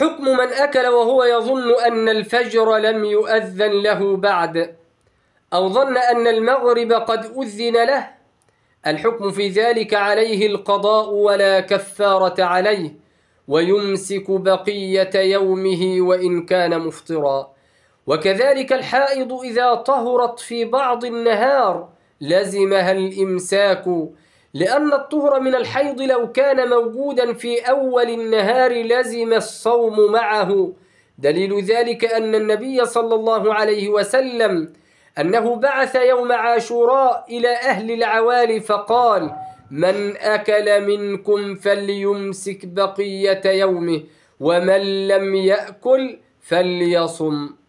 حكم من أكل وهو يظن أن الفجر لم يؤذن له بعد أو ظن أن المغرب قد أذن له الحكم في ذلك عليه القضاء ولا كفارة عليه ويمسك بقية يومه وإن كان مفطرا وكذلك الحائض إذا طهرت في بعض النهار لزمها الإمساك لأن الطهر من الحيض لو كان موجودا في أول النهار لزم الصوم معه دليل ذلك أن النبي صلى الله عليه وسلم أنه بعث يوم عاشوراء إلى أهل العوالي فقال من أكل منكم فليمسك بقية يومه ومن لم يأكل فليصم